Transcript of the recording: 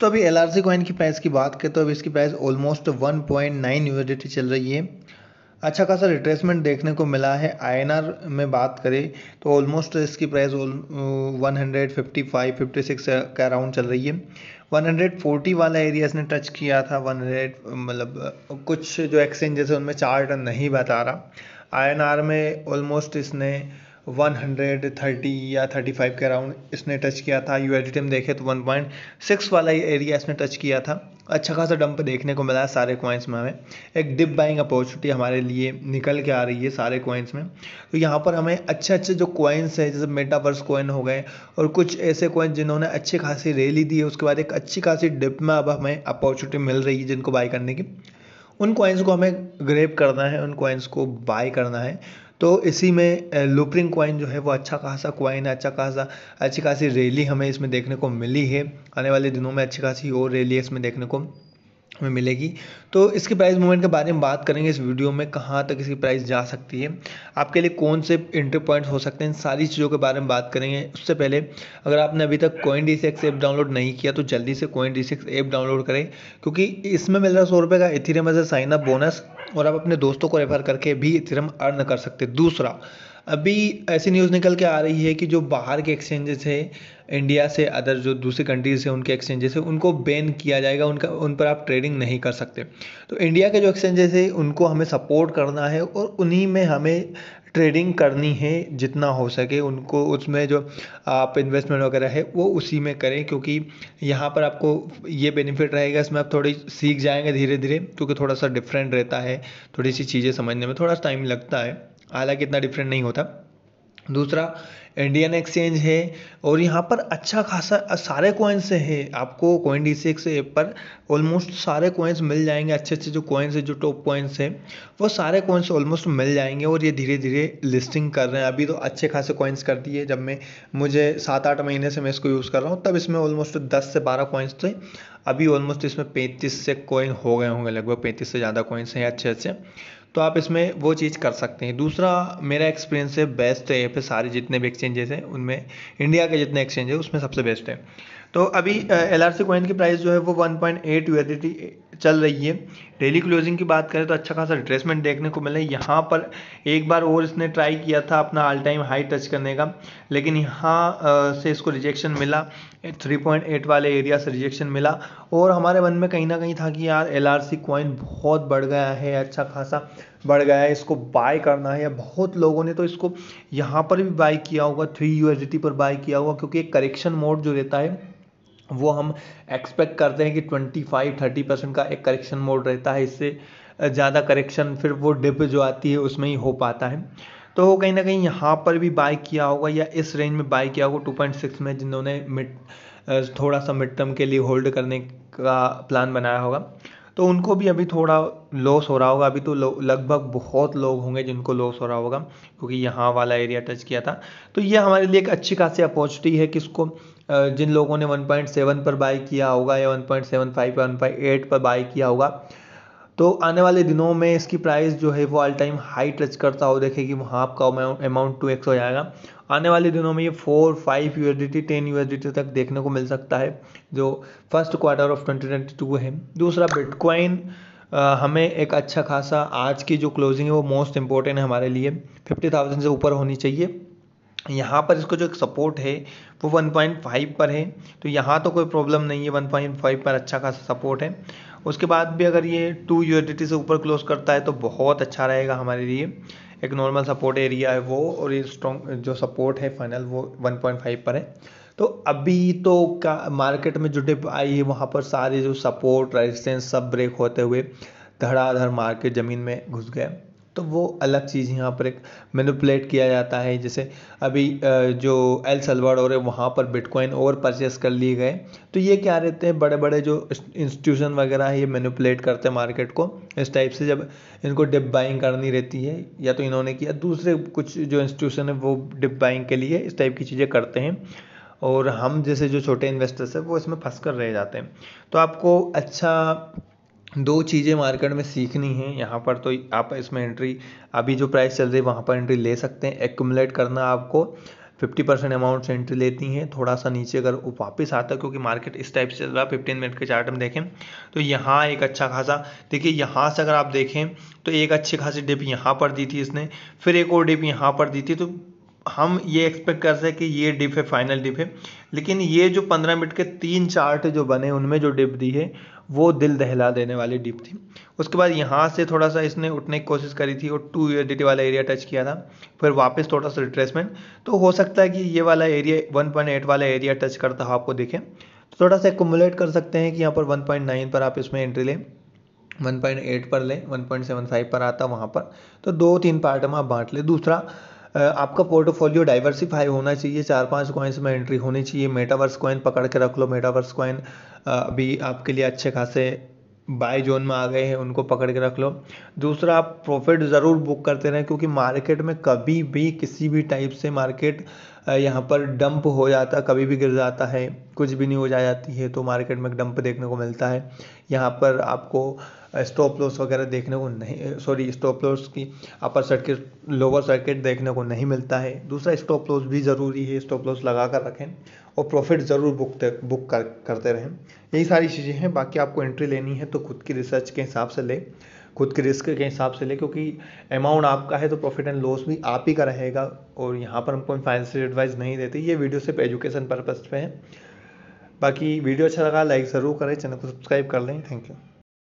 तो अभी L R C coin की प्राइस की बात करें तो अभी इसकी प्राइस ऑलमोस्ट 1.9 पॉइंट चल रही है अच्छा खासा रिट्रेसमेंट देखने को मिला है आईएनआर में बात करें तो ऑलमोस्ट इसकी price one hundred fifty five fifty six का अराउंड चल रही है 140 वाला एरिया इसने टच किया था 100 मतलब कुछ जो एक्सचेंजेस हैं उनमें चार्ट नहीं बता रहा आर में ऑलमोस्ट इसने 130 या 35 के अराउंड इसने टच किया था यू में देखे तो 1.6 वाला एरिया इसने टच किया था अच्छा खासा डंप देखने को मिला सारे कॉइन्स में हमें एक डिप बाइंग अपॉर्चुनिटी हमारे लिए निकल के आ रही है सारे कॉइन्स में तो यहाँ पर हमें अच्छे अच्छे जो कॉइन्स हैं जैसे मेटावर्स कॉइन हो गए और कुछ ऐसे कॉइन्स जिन्होंने अच्छी खासी रैली दी है उसके बाद एक अच्छी खासी डिप में अब हमें अपॉर्चुनिटी मिल रही है जिनको बाई करने की उन कॉइन्स को हमें ग्रेप करना है उन कॉइन्स को बाय करना है तो इसी में लुप्रिंग क्वाइन जो है वो अच्छा खासा क्वाइन है अच्छा खासा अच्छी खासी रैली हमें इसमें देखने को मिली है आने वाले दिनों में अच्छी खासी और रैली इसमें देखने को में मिलेगी तो इसके प्राइस मूवमेंट के बारे में बात करेंगे इस वीडियो में कहाँ तक इसकी प्राइस जा सकती है आपके लिए कौन से एंट्री पॉइंट्स हो सकते हैं इन सारी चीज़ों के बारे में बात करेंगे उससे पहले अगर आपने अभी तक कोइन डी ऐप डाउनलोड नहीं किया तो जल्दी से कोइन डी ऐप डाउनलोड करें क्योंकि इसमें मिल रहा है सौ रुपये का Ethereum as a sign up bonus और आप अपने दोस्तों को रेफर करके भी इथिरम अर्न कर सकते दूसरा अभी ऐसी न्यूज़ निकल के आ रही है कि जो बाहर के एक्सचेंजेस है इंडिया से अदर जो दूसरी कंट्रीज़ हैं उनके एक्सचेंजेस है उनको बैन किया जाएगा उनका उन पर आप ट्रेडिंग नहीं कर सकते तो इंडिया के जो एक्सचेंजेस है उनको हमें सपोर्ट करना है और उन्हीं में हमें ट्रेडिंग करनी है जितना हो सके उनको उसमें जो आप इन्वेस्टमेंट वगैरह है वो उसी में करें क्योंकि यहाँ पर आपको ये बेनिफिट रहेगा इसमें आप थोड़ी सीख जाएंगे धीरे धीरे क्योंकि थोड़ा सा डिफरेंट रहता है थोड़ी सी चीज़ें समझने में थोड़ा टाइम लगता है हालांकि इतना डिफरेंट नहीं होता दूसरा इंडियन एक्सचेंज है और यहाँ पर अच्छा खासा सारे कॉइन्स है आपको कॉइन डी सी एप पर ऑलमोस्ट सारे कॉइन्स मिल जाएंगे अच्छे अच्छे जो कॉइन्स है जो टॉप कॉइन्स है वो सारे कॉइन्स ऑलमोस्ट मिल जाएंगे और ये धीरे धीरे लिस्टिंग कर रहे हैं अभी तो अच्छे खासे कॉइन्स कर दिए जब मैं मुझे सात आठ महीने से मैं इसको यूज़ कर रहा हूँ तब इसमें ऑलमोस्ट दस से बारह कॉइन्स थे अभी ऑलमोस्ट इसमें पैंतीस से कॉइन हो गए होंगे लगभग पैंतीस से ज़्यादा कॉइन्स हैं अच्छे अच्छे तो आप इसमें वो चीज़ कर सकते हैं दूसरा मेरा एक्सपीरियंस है बेस्ट है फिर सारे जितने भी एक्सचेंजेस हैं उनमें इंडिया के जितने एक्सचेंज है उसमें सबसे बेस्ट है तो अभी एल आर कॉइन की प्राइस जो है वो 1.8 पॉइंट चल रही है डेली क्लोजिंग की बात करें तो अच्छा खासा रिट्रेसमेंट देखने को मिला यहाँ पर एक बार और इसने ट्राई किया था अपना ऑल टाइम हाई टच करने का लेकिन यहाँ से इसको रिजेक्शन मिला 3.8 वाले एरिया से रिजेक्शन मिला और हमारे मन में कहीं ना कहीं था कि यार एल आर कॉइन बहुत बढ़ गया है अच्छा खासा बढ़ गया है इसको बाय करना है या बहुत लोगों ने तो इसको यहाँ पर भी बाय किया होगा थ्री यू पर बाय किया होगा क्योंकि एक करेक्शन मोड जो रहता है वो हम एक्सपेक्ट करते हैं कि 25 30 परसेंट का एक करेक्शन मोड रहता है इससे ज़्यादा करेक्शन फिर वो डिप जो आती है उसमें ही हो पाता है तो कहीं ना कहीं यहाँ पर भी बाय किया होगा या इस रेंज में बाय किया होगा 2.6 में जिन्होंने मिड थोड़ा सा मिड टर्म के लिए होल्ड करने का प्लान बनाया होगा तो उनको भी अभी थोड़ा लॉस हो रहा होगा अभी तो लगभग बहुत लोग होंगे जिनको लॉस हो रहा होगा क्योंकि यहाँ वाला एरिया टच किया था तो ये हमारे लिए एक अच्छी खासी अपॉर्चुनिटी है किसको जिन लोगों ने 1.7 पर बाई किया होगा या 1.75 या 1.8 पर बाई किया होगा तो आने वाले दिनों में इसकी प्राइस जो है वो ऑल टाइम हाई टच करता हो देखेगी वहाँ आपका अमाउंट टू एक्स हो जाएगा आने वाले दिनों में ये four five U S D T ten U S D T तक देखने को मिल सकता है जो first quarter of twenty twenty two है दूसरा बिटकॉइन हमें एक अच्छा खासा आज की जो क्लोजिंग है वो मोस्ट इम्पोर्टेंट है हमारे लिए फिफ्टी थाउजेंड से ऊपर होनी चाहिए यहाँ पर इसको जो एक सपोर्ट है वो वन पॉइंट फाइव पर है तो यहाँ तो कोई प्रॉब्लम नहीं है वन पॉइंट फाइव पर अच्छा खासा सपोर्ट है उसके बाद भी अगर ये टू यू से ऊपर क्लोज करता है तो बहुत अच्छा रहेगा हमारे लिए एक नॉर्मल सपोर्ट एरिया है वो और ये स्ट्रॉन्ग जो सपोर्ट है फाइनल वो 1.5 पर है तो अभी तो का मार्केट में जो डिप आई है वहाँ पर सारे जो सपोर्ट रेजिस्टेंस सब ब्रेक होते हुए धड़ाधड़ मार्केट ज़मीन में घुस गया तो वो अलग चीज़ यहाँ पर एक मेनुपलेट किया जाता है जैसे अभी जो एल सलवाडोर है वहाँ पर बिटकॉइन और परचेस कर लिए गए तो ये क्या रहते हैं बड़े बड़े जो इंस्टीट्यूशन वगैरह है ये मेनुपलेट करते हैं मार्केट को इस टाइप से जब इनको डिप बाइंग करनी रहती है या तो इन्होंने किया दूसरे कुछ जो इंस्टीट्यूशन है वो डिप बाइंग के लिए इस टाइप की चीज़ें करते हैं और हम जैसे जो छोटे इन्वेस्टर्स हैं वो इसमें फंस कर रह जाते हैं तो आपको अच्छा दो चीज़ें मार्केट में सीखनी है यहाँ पर तो आप इसमें एंट्री अभी जो प्राइस चल रही है वहाँ पर एंट्री ले सकते हैं एक्यूमलेट करना आपको फिफ्टी परसेंट अमाउंट से एंट्री लेती हैं थोड़ा सा नीचे अगर वो वापस आता है क्योंकि मार्केट इस टाइप से चल रहा है फिफ्टीन मिनट के चार्ट में देखें तो यहाँ एक अच्छा खासा देखिए यहाँ से अगर आप देखें तो एक अच्छी खासी डिप यहाँ पर दी थी इसने फिर एक और डिप यहाँ पर दी थी तो हम ये एक्सपेक्ट कर सकते हैं कि ये डिप है फाइनल डिप है लेकिन ये जो पंद्रह मिनट के तीन चार्ट जो बने उनमें जो डिप दी है वो दिल दहला देने वाली डीप थी उसके बाद यहाँ से थोड़ा सा इसने उठने की कोशिश करी थी और टू डी वाला एरिया टच किया था फिर वापस थोड़ा सा रिट्रेसमेंट तो हो सकता है कि ये वाला एरिया वन वाला एरिया टच करता हो आपको देखें तो थोड़ा सा एकुमुलेट कर सकते हैं कि यहाँ पर वन पर आप इसमें एंट्री लें 1.8 पर लें 1.75 पर आता वहाँ पर तो दो तीन पार्ट में आप बांट लें दूसरा आपका पोर्टफोलियो डाइवर्सिफाई होना चाहिए चार पांच कॉइन्स में एंट्री होनी चाहिए मेटावर्स कॉइन पकड़ के रख लो मेटावर्स कॉइन अभी आपके लिए अच्छे खासे बाय जोन में आ गए हैं उनको पकड़ के रख लो दूसरा आप प्रॉफिट ज़रूर बुक करते रहें क्योंकि मार्केट में कभी भी किसी भी टाइप से मार्केट यहाँ पर डंप हो जाता कभी भी गिर जाता है कुछ भी नहीं हो जा जाती है तो मार्केट में डंप देखने को मिलता है यहाँ पर आपको स्टॉप लॉस वगैरह देखने को नहीं सॉरी स्टॉप लॉस की अपर सर्किट लोअर सर्किट देखने को नहीं मिलता है दूसरा स्टॉप लॉस भी ज़रूरी है स्टॉप लॉस लगा कर रखें और प्रॉफिट ज़रूर बुक बुक कर करते रहें यही सारी चीज़ें हैं बाकी आपको एंट्री लेनी है तो खुद की रिसर्च के हिसाब से ले खुद के रिस्क के हिसाब से ले क्योंकि अमाउंट आपका है तो प्रॉफिट एंड लॉस भी आप ही का रहेगा और यहाँ पर हम कोई फाइनेंशियल एडवाइस नहीं देते ये वीडियो सिर्फ एजुकेशन पर्पज़ पे है बाकी वीडियो अच्छा लगा लाइक ज़रूर करें चैनल को सब्सक्राइब कर लें थैंक यू